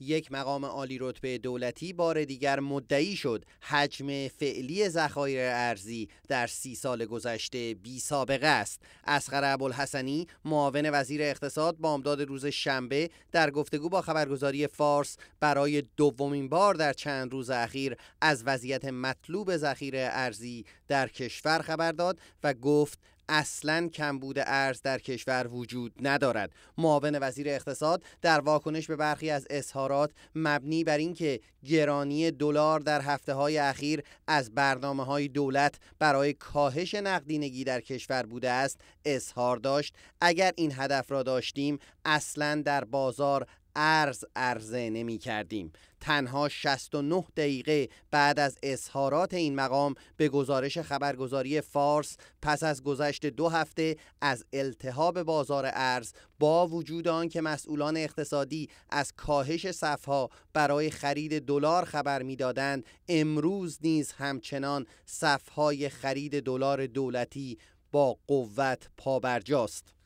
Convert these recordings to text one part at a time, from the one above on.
یک مقام عالی رتبه دولتی بار دیگر مدعی شد حجم فعلی ذخایر ارزی در سی سال گذشته بی سابقه است اسقر ابوالحسنی معاون وزیر اقتصاد بامداد روز شنبه در گفتگو با خبرگزاری فارس برای دومین بار در چند روز اخیر از وضعیت مطلوب ذخیره ارزی در کشور خبر داد و گفت اصلا کمبود ارز در کشور وجود ندارد معاون وزیر اقتصاد در واکنش به برخی از اظهارات مبنی بر اینکه گرانی دلار در هفته های اخیر از برنامه های دولت برای کاهش نقدینگی در کشور بوده است اظهار داشت اگر این هدف را داشتیم اصلا در بازار ارز ارزه نمی کردیم. تنها 69 دقیقه بعد از اظهارات این مقام به گزارش خبرگزاری فارس پس از گذشت دو هفته از التهاب بازار ارز با وجود آن که مسئولان اقتصادی از کاهش صفها برای خرید دلار خبر میدادند امروز نیز همچنان صفهای خرید دلار دولتی با قوت پابرجاست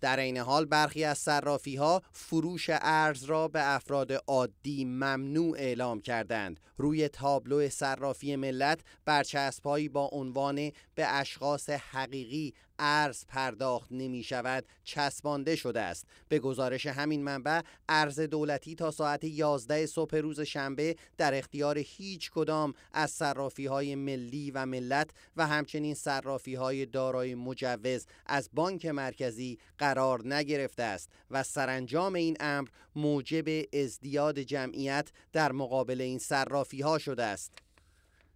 در عین حال برخی از صرافی ها فروش ارز را به افراد عادی ممنوع اعلام کردند روی تابلو صرافی ملت برچسبهایی با عنوان به اشخاص حقیقی ارز پرداخت نمی شود چسبانده شده است به گزارش همین منبع ارز دولتی تا ساعت 11 صبح روز شنبه در اختیار هیچ کدام از صرافی های ملی و ملت و همچنین صرافی های دارای مجوز از بانک مرکزی قرار نگرفته است و سرانجام این امر موجب ازدیاد جمعیت در مقابل این صرافی ها شده است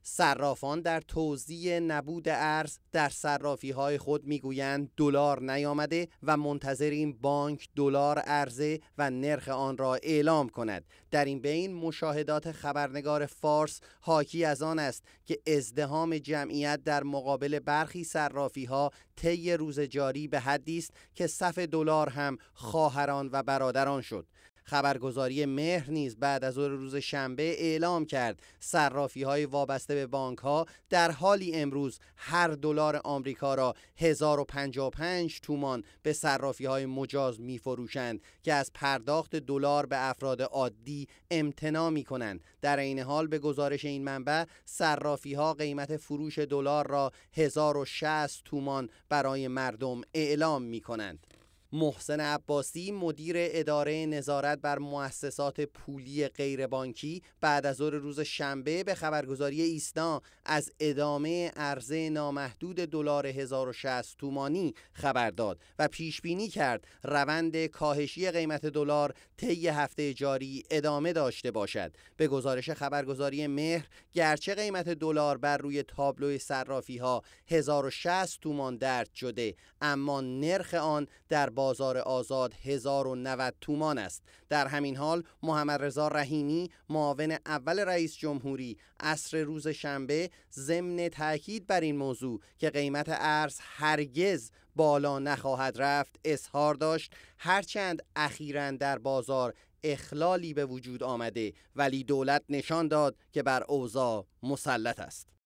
صرافان در توزیع نبود ارز در صرافی های خود میگویند دلار نیامده و منتظریم بانک دلار عرضه و نرخ آن را اعلام کند در این بین مشاهدات خبرنگار فارس حاکی از آن است که ازدهام جمعیت در مقابل برخی صرافی ها طی روز جاری به حدی است که صف دلار هم خواهران و برادران شد خبرگزاری مهر نیز بعد از روز شنبه اعلام کرد صرافی های وابسته به بانک ها در حالی امروز هر دلار آمریکا را 1055 تومان به صرافی های مجاز می فروشند که از پرداخت دلار به افراد عادی امتناع می کنند در این حال به گزارش این منبع صرافی ها قیمت فروش دلار را 1060 تومان برای مردم اعلام می کنند محسن عباسی مدیر اداره نظارت بر مؤسسات پولی غیربانکی بعد از ظهر روز شنبه به خبرگزاری ایسنا از ادامه عرضه نامحدود دلار 1060 تومانی خبر داد و پیش بینی کرد روند کاهشی قیمت دلار طی هفته جاری ادامه داشته باشد به گزارش خبرگزاری مهر گرچه قیمت دلار بر روی تابلو صرافی ها 1060 تومان درد شده اما نرخ آن در بازار آزاد 1090 تومان است در همین حال محمد رضا رحیمی معاون اول رئیس جمهوری عصر روز شنبه ضمن تاکید بر این موضوع که قیمت ارز هرگز بالا نخواهد رفت اظهار داشت هرچند اخیرا در بازار اخلالی به وجود آمده ولی دولت نشان داد که بر اوضاع مسلط است